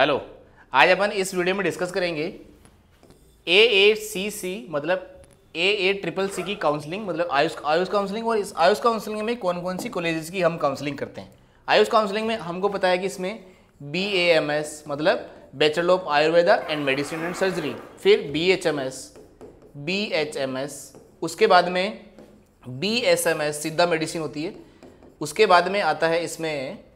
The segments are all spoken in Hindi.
हेलो आज अपन इस वीडियो में डिस्कस करेंगे ए ए सी सी मतलब ए ए ट्रिपल सी की काउंसलिंग मतलब आयुष आयुष काउंसलिंग और इस आयुष काउंसलिंग में कौन कौन सी कॉलेजेस की हम काउंसलिंग करते हैं आयुष काउंसलिंग में हमको पता है कि इसमें बी ए एम एस मतलब bachelor of Ayurveda and medicine and surgery फिर B H M S B H M S उसके बाद में बी एस एम एस सीधा मेडिसिन होती है उसके बाद में आता है इसमें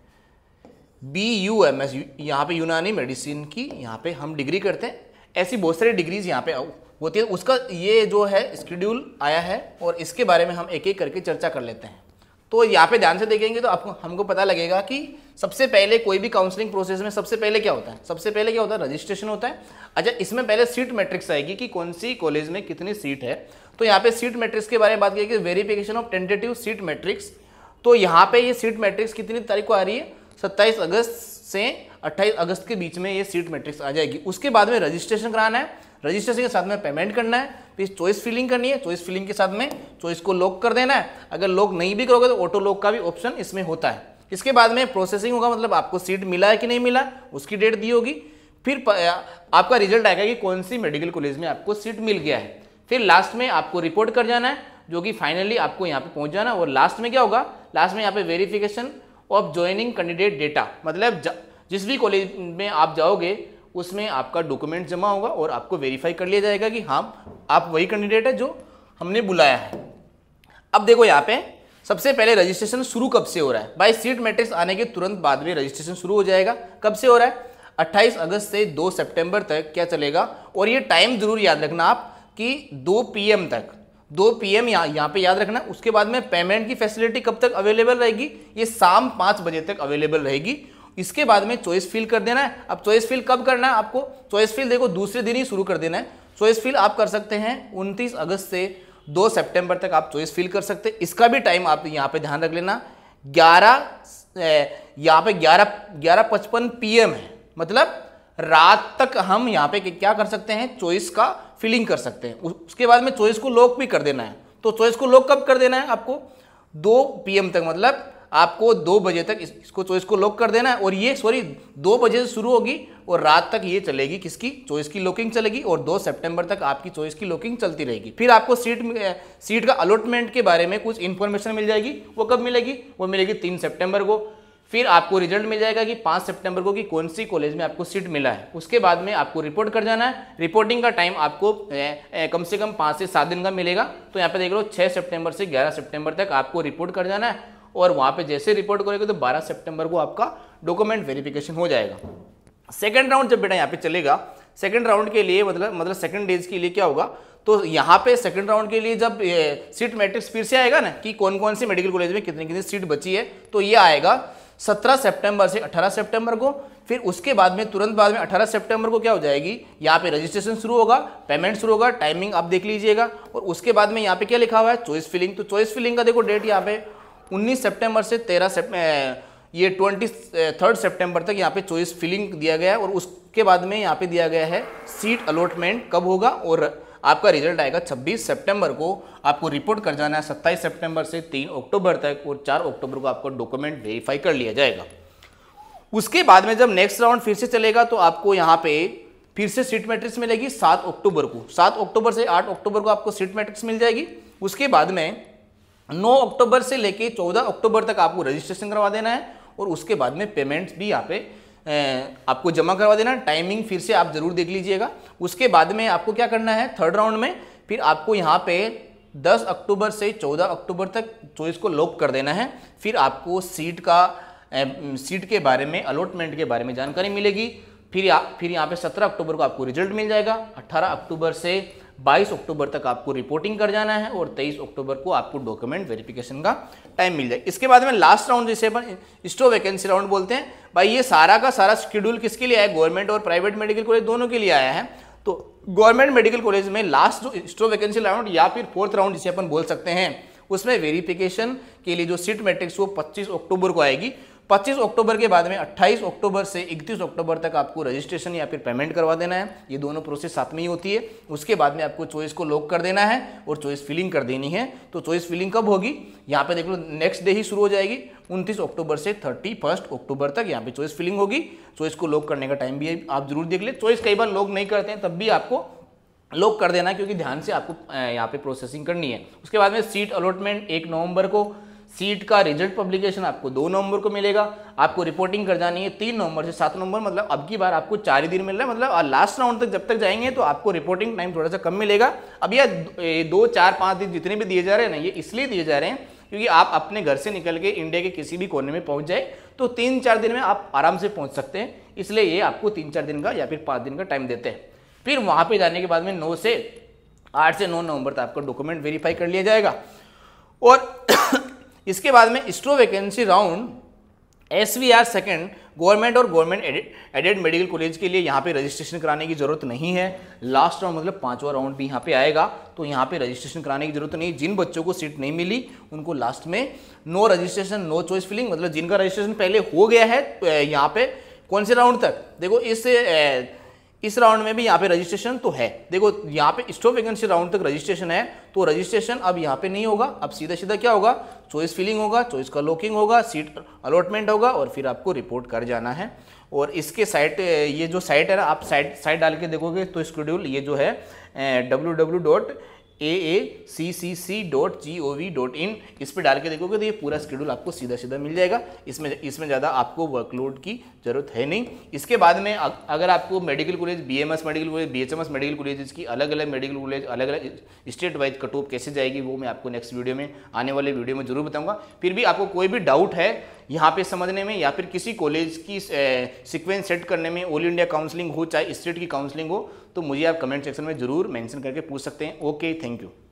बी यू एम एस यहाँ पे यूनानी मेडिसिन की यहाँ पे हम डिग्री करते हैं ऐसी बहुत सारी डिग्रीज यहाँ पे होती है उसका ये जो है स्कड्यूल आया है और इसके बारे में हम एक एक करके चर्चा कर लेते हैं तो यहाँ पे ध्यान से देखेंगे तो आपको हमको पता लगेगा कि सबसे पहले कोई भी काउंसलिंग प्रोसेस में सबसे पहले क्या होता है सबसे पहले क्या होता है रजिस्ट्रेशन होता है अच्छा इसमें पहले सीट मैट्रिक्स आएगी कि कौन सी कॉलेज में कितनी सीट है तो यहाँ पे सीट मैट्रिक्स के बारे में बात करेगी verification of tentative seat matrix तो यहाँ पे ये सीट मैट्रिक्स कितनी तारीख को आ रही है सत्ताईस अगस्त से 28 अगस्त के बीच में ये सीट मैट्रिक्स आ जाएगी उसके बाद में रजिस्ट्रेशन कराना है रजिस्ट्रेशन के साथ में पेमेंट करना है फिर चॉइस फिलिंग करनी है चॉइस फिलिंग के साथ में चॉइस को लॉक कर देना है अगर लॉक नहीं भी करोगे तो ऑटो लॉक का भी ऑप्शन इसमें होता है इसके बाद में प्रोसेसिंग होगा मतलब आपको सीट मिला है कि नहीं मिला उसकी डेट दी होगी फिर आपका रिजल्ट आएगा कि कौन सी मेडिकल कॉलेज में आपको सीट मिल गया है फिर लास्ट में आपको रिपोर्ट कर जाना है जो कि फाइनली आपको यहाँ पे पहुँच जाना और लास्ट में क्या होगा लास्ट में यहाँ पे verification of joining candidate data मतलब जिस भी कॉलेज में आप जाओगे उसमें आपका डॉक्यूमेंट जमा होगा और आपको वेरीफाई कर लिया जाएगा कि हाँ आप वही कैंडिडेट है जो हमने बुलाया है अब देखो यहाँ पे सबसे पहले रजिस्ट्रेशन शुरू कब से हो रहा है बाई सीट मैट्रिक्स आने के तुरंत बाद में रजिस्ट्रेशन शुरू हो जाएगा कब से हो रहा है 28 अगस्त से 2 सितंबर तक क्या चलेगा और ये टाइम जरूर याद रखना आप कि 2 पीएम तक दो पी यहाँ यहाँ पे याद रखना उसके बाद में पेमेंट की फैसिलिटी कब तक अवेलेबल रहेगी ये शाम पाँच बजे तक अवेलेबल रहेगी इसके बाद में चॉइस फिल कर देना है अब चॉइस फिल कब करना है आपको चॉइस फिल देखो दूसरे दिन ही शुरू कर देना है चॉइस फिल आप कर सकते हैं उनतीस अगस्त से दो सितंबर तक आप चॉइस फिल कर सकते हैं इसका भी टाइम आप यहाँ पे ध्यान रख लेना ग्यारह यहाँ पे ग्यारह ग्यारह पचपन पी है मतलब रात तक हम यहाँ पे क्या कर सकते हैं चॉइस का फिलिंग कर सकते हैं उसके बाद में चॉइस को लॉक भी कर देना है तो चॉइस को लॉक कब कर देना है आपको दो पीएम तक मतलब आपको दो बजे तक इसको चॉइस को लॉक कर देना है और ये सॉरी दो बजे से शुरू होगी और रात तक ये चलेगी किसकी चॉइस की लॉकिंग चलेगी और दो सितंबर तक आपकी चॉइस की लॉकिंग चलती रहेगी फिर आपको सीट सीट का अलॉटमेंट के बारे में कुछ इन्फॉर्मेशन मिल जाएगी वो कब मिलेगी वो मिलेगी तीन सेप्टेम्बर को फिर आपको रिजल्ट मिल जाएगा कि पांच सितंबर को कि कौन सी कॉलेज में आपको सीट मिला है उसके बाद में आपको रिपोर्ट कर जाना है रिपोर्टिंग का टाइम आपको ए, ए, कम से कम पांच से सात दिन का मिलेगा तो यहाँ पे देख लो छह सितंबर से ग्यारह सितंबर तक आपको रिपोर्ट कर जाना है और वहाँ पे जैसे रिपोर्ट करेगा तो बारह सेप्टेम्बर को आपका डॉक्यूमेंट वेरिफिकेशन हो जाएगा सेकेंड राउंड जब बेटा यहाँ पे चलेगा सेकेंड राउंड के लिए मतलब मतलब सेकेंड डेज के लिए क्या होगा तो यहाँ पे सेकंड राउंड के लिए जब सीट मैट्रिक्स फिर से आएगा ना कि कौन कौन से मेडिकल कॉलेज में कितनी कितनी सीट बची है तो ये आएगा 17 सितंबर से 18 सितंबर को फिर उसके बाद में तुरंत बाद में 18 सितंबर को क्या हो जाएगी यहाँ पे रजिस्ट्रेशन शुरू होगा पेमेंट शुरू होगा टाइमिंग आप देख लीजिएगा और उसके बाद में यहाँ पे क्या लिखा हुआ है चॉइस फिलिंग तो चॉइस फिलिंग का देखो डेट यहाँ पे उन्नीस सेप्टेम्बर से तेरह ये ट्वेंटी थर्ड सेप्टेम्बर तक यहाँ पे चॉइस फिलिंग दिया गया है और उसके बाद में यहाँ पे दिया गया है सीट अलॉटमेंट कब होगा और आपका रिजल्ट आएगा 26 सितंबर को आपको रिपोर्ट कर जाना है 27 सितंबर से 3 अक्टूबर तक और 4 अक्टूबर को आपका डॉक्यूमेंट वेरीफाई कर लिया जाएगा उसके बाद में जब नेक्स्ट राउंड फिर से चलेगा तो आपको यहाँ पे फिर से सीट मैट्रिक्स मिलेगी सात अक्टूबर को सात अक्टूबर से आठ अक्टूबर को आपको सीट मैट्रिक्स मिल जाएगी उसके बाद में नौ अक्टूबर से लेके चौदह अक्टूबर तक आपको रजिस्ट्रेशन करवा देना है और उसके बाद में पेमेंट्स भी यहाँ पे आपको जमा करवा देना टाइमिंग फिर से आप ज़रूर देख लीजिएगा उसके बाद में आपको क्या करना है थर्ड राउंड में फिर आपको यहाँ पे 10 अक्टूबर से 14 अक्टूबर तक चॉइस को लॉक कर देना है फिर आपको सीट का सीट के बारे में अलॉटमेंट के बारे में जानकारी मिलेगी फिर या, फिर यहाँ पे 17 अक्टूबर को आपको रिजल्ट मिल जाएगा 18 अक्टूबर से 22 अक्टूबर तक आपको रिपोर्टिंग कर जाना है और 23 अक्टूबर को आपको डॉक्यूमेंट वेरिफिकेशन का टाइम मिल जाए इसके बाद में लास्ट राउंड जिसे अपन स्टो वैकेंसी राउंड बोलते हैं भाई ये सारा का सारा शेड्यूल किसके लिए आया गवर्नमेंट और प्राइवेट मेडिकल कॉलेज दोनों के लिए आया है तो गवर्नमेंट मेडिकल कॉलेज में लास्ट जो स्टो वैकेंसी राउंड या फिर फोर्थ राउंड जिसे अपन बोल सकते हैं उसमें वेरिफिकेशन के लिए जो सीट मैट्रिक्स वो 25 अक्टूबर को आएगी 25 अक्टूबर के बाद में 28 अक्टूबर से 31 अक्टूबर तक आपको रजिस्ट्रेशन या फिर पेमेंट करवा देना है ये दोनों प्रोसेस साथ में ही होती है उसके बाद में आपको चॉइस को लॉक कर देना है और चॉइस फिलिंग कर देनी है तो चॉइस फिलिंग कब होगी यहाँ पे देख लो नेक्स्ट डे ही शुरू हो जाएगी उनतीस अक्टूबर से थर्टी फर्स्ट अक्टूबर तक यहाँ पे चॉइस फिलिंग होगी चॉइस को लॉक करने का टाइम भी आप जरूर देख ले चॉइस कई बार लॉक नहीं करते हैं तब भी आपको लॉक कर देना क्योंकि ध्यान से आपको यहाँ पे प्रोसेसिंग करनी है उसके बाद में सीट अलॉटमेंट एक नवंबर को सीट का रिजल्ट पब्लिकेशन आपको दो नवंबर को मिलेगा आपको रिपोर्टिंग कर जानी है तीन नवंबर से सात नवंबर मतलब अब की बार आपको चार ही दिन मिल रहा है मतलब लास्ट राउंड तक जब तक जाएंगे तो आपको रिपोर्टिंग टाइम थोड़ा सा कम मिलेगा अब यह दो चार पाँच दिन जितने भी दिए जा रहे हैं ना ये इसलिए दिए जा रहे हैं क्योंकि आप अपने घर से निकल के इंडिया के किसी भी कोने में पहुंच जाए तो तीन चार दिन में आप आराम से पहुंच सकते हैं इसलिए ये आपको तीन चार दिन का या फिर पाँच दिन का टाइम देते हैं फिर वहाँ पे जाने के बाद में नौ से आठ से नौ नवंबर तक आपका डॉक्यूमेंट वेरीफाई कर लिया जाएगा और इसके बाद में stray vacancy round S V R second government और government aided aided medical college के लिए यहाँ पे रजिस्ट्रेशन कराने की जरूरत नहीं है लास्ट राउंड मतलब पांचवा राउंड भी यहाँ पे आएगा तो यहाँ पे रजिस्ट्रेशन कराने की जरूरत नहीं जिन बच्चों को सीट नहीं मिली उनको लास्ट में no registration no choice filling मतलब जिनका रजिस्ट्रेशन पहले हो गया है तो यहाँ पे कौन से राउंड तक देखो इस ए, इस राउंड में भी यहाँ पे रजिस्ट्रेशन तो है देखो यहाँ पे स्टॉप वैकेंसी राउंड तक रजिस्ट्रेशन है तो रजिस्ट्रेशन अब यहाँ पे नहीं होगा अब सीधा सीधा क्या होगा चॉइस फिलिंग होगा चॉइस का लॉकिंग होगा सीट अलॉटमेंट होगा और फिर आपको रिपोर्ट कर जाना है और इसके साइट ये जो साइट है ना आप साइट साइट डाल के देखोगे तो स्कड्यूल ये जो है W W dot A A C C C dot G O V dot in इस पर डाल के देखोगे तो ये पूरा स्केड्यूल आपको सीधा सीधा मिल जाएगा इसमें इसमें ज़्यादा आपको वर्कलोड की जरूरत है नहीं इसके बाद में अगर आपको medical college B M S medical college B H M S medical college की अलग अलग मेडिकल कॉलेज अलग अलग स्टेट वाइज कट ऑफ कैसे जाएगी वो मैं आपको नेक्स्ट वीडियो में आने वाले वीडियो में जरूर बताऊँगा फिर भी आपको कोई भी डाउट है यहाँ पे समझने में या फिर किसी कॉलेज की सिक्वेंस सेट करने में ऑल इंडिया काउंसलिंग हो चाहे स्टेट की काउंसलिंग हो तो मुझे आप कमेंट सेक्शन में जरूर मेंशन करके पूछ सकते हैं ओके थैंक यू